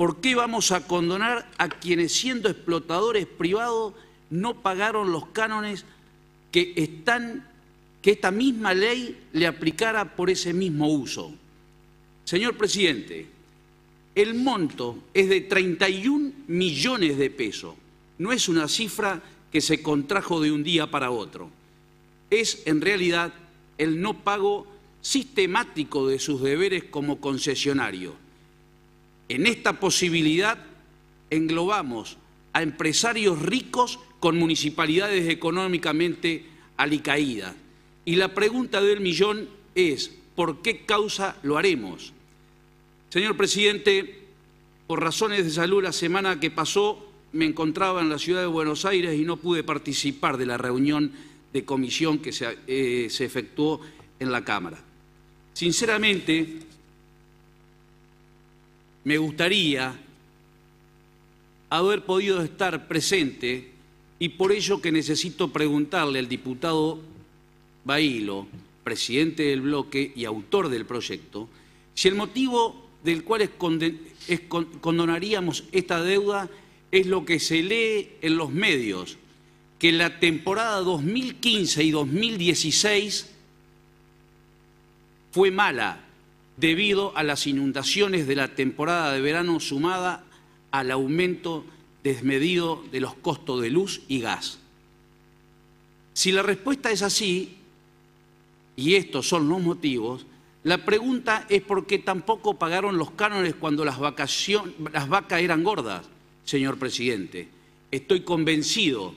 ¿Por qué vamos a condonar a quienes siendo explotadores privados no pagaron los cánones que, que esta misma ley le aplicara por ese mismo uso? Señor presidente, el monto es de 31 millones de pesos. No es una cifra que se contrajo de un día para otro. Es en realidad el no pago sistemático de sus deberes como concesionario. En esta posibilidad englobamos a empresarios ricos con municipalidades económicamente alicaídas. Y la pregunta del millón es, ¿por qué causa lo haremos? Señor presidente, por razones de salud la semana que pasó me encontraba en la ciudad de Buenos Aires y no pude participar de la reunión de comisión que se, eh, se efectuó en la Cámara. Sinceramente, me gustaría haber podido estar presente y por ello que necesito preguntarle al diputado Bailo, presidente del bloque y autor del proyecto, si el motivo del cual condonaríamos esta deuda es lo que se lee en los medios, que la temporada 2015 y 2016 fue mala debido a las inundaciones de la temporada de verano sumada al aumento desmedido de los costos de luz y gas. Si la respuesta es así, y estos son los motivos, la pregunta es por qué tampoco pagaron los cánones cuando las, las vacas eran gordas, señor presidente. Estoy convencido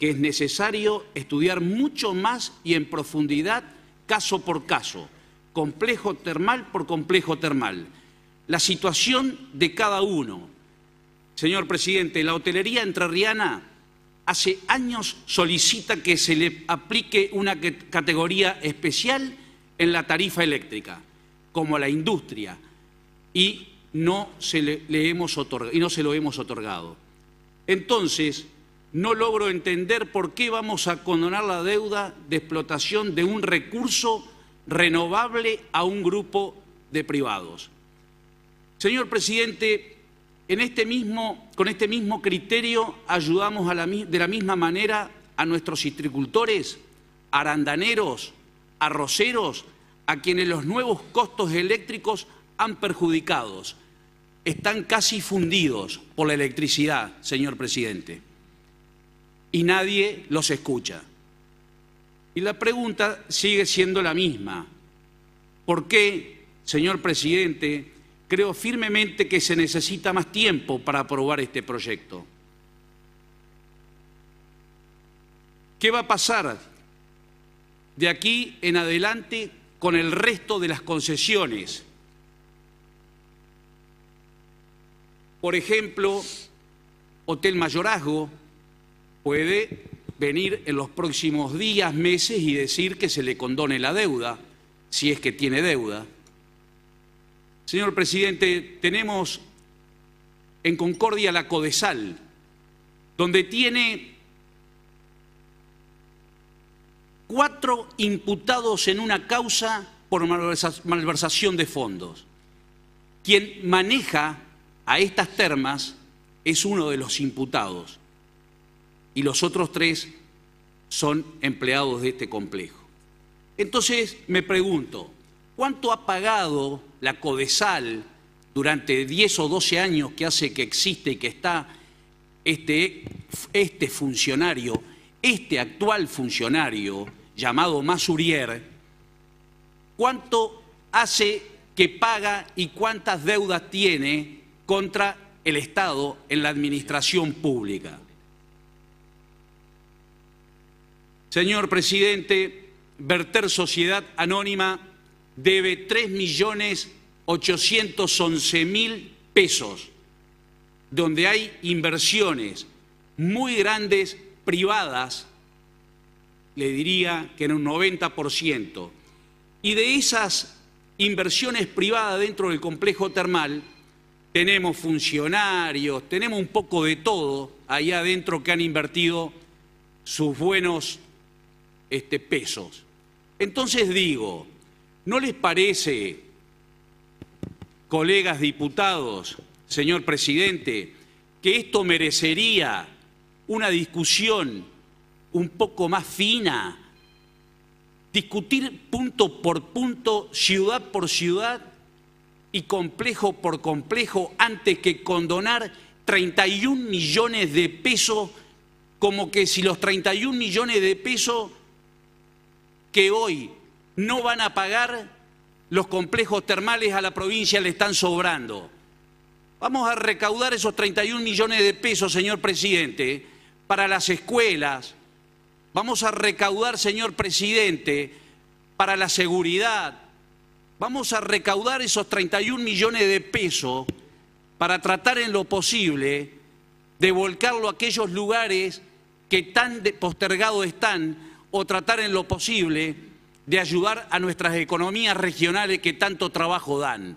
que es necesario estudiar mucho más y en profundidad, caso por caso complejo termal por complejo termal. La situación de cada uno. Señor presidente, la hotelería entrerriana hace años solicita que se le aplique una categoría especial en la tarifa eléctrica, como la industria, y no se, le, hemos y no se lo hemos otorgado. Entonces, no logro entender por qué vamos a condonar la deuda de explotación de un recurso renovable a un grupo de privados. Señor presidente, este con este mismo criterio ayudamos de la misma manera a nuestros citricultores, arandaneros, arroceros, a quienes los nuevos costos eléctricos han perjudicado, Están casi fundidos por la electricidad, señor presidente. Y nadie los escucha. Y la pregunta sigue siendo la misma. ¿Por qué, señor presidente, creo firmemente que se necesita más tiempo para aprobar este proyecto? ¿Qué va a pasar de aquí en adelante con el resto de las concesiones? Por ejemplo, Hotel Mayorazgo puede venir en los próximos días, meses y decir que se le condone la deuda, si es que tiene deuda. Señor presidente, tenemos en Concordia la Codesal, donde tiene cuatro imputados en una causa por malversación de fondos. Quien maneja a estas termas es uno de los imputados y los otros tres son empleados de este complejo. Entonces me pregunto, ¿cuánto ha pagado la Codesal durante 10 o 12 años que hace que existe y que está este, este funcionario, este actual funcionario llamado Masurier, cuánto hace que paga y cuántas deudas tiene contra el Estado en la administración pública? Señor presidente, Verter Sociedad Anónima debe 3.811.000 pesos, donde hay inversiones muy grandes privadas, le diría que en un 90%. Y de esas inversiones privadas dentro del complejo termal, tenemos funcionarios, tenemos un poco de todo allá adentro que han invertido sus buenos este pesos. Entonces digo, ¿no les parece, colegas diputados, señor presidente, que esto merecería una discusión un poco más fina? Discutir punto por punto, ciudad por ciudad y complejo por complejo antes que condonar 31 millones de pesos como que si los 31 millones de pesos que hoy no van a pagar los complejos termales a la provincia le están sobrando. Vamos a recaudar esos 31 millones de pesos, señor presidente, para las escuelas. Vamos a recaudar, señor presidente, para la seguridad. Vamos a recaudar esos 31 millones de pesos para tratar en lo posible de volcarlo a aquellos lugares que tan postergados están o tratar en lo posible de ayudar a nuestras economías regionales que tanto trabajo dan.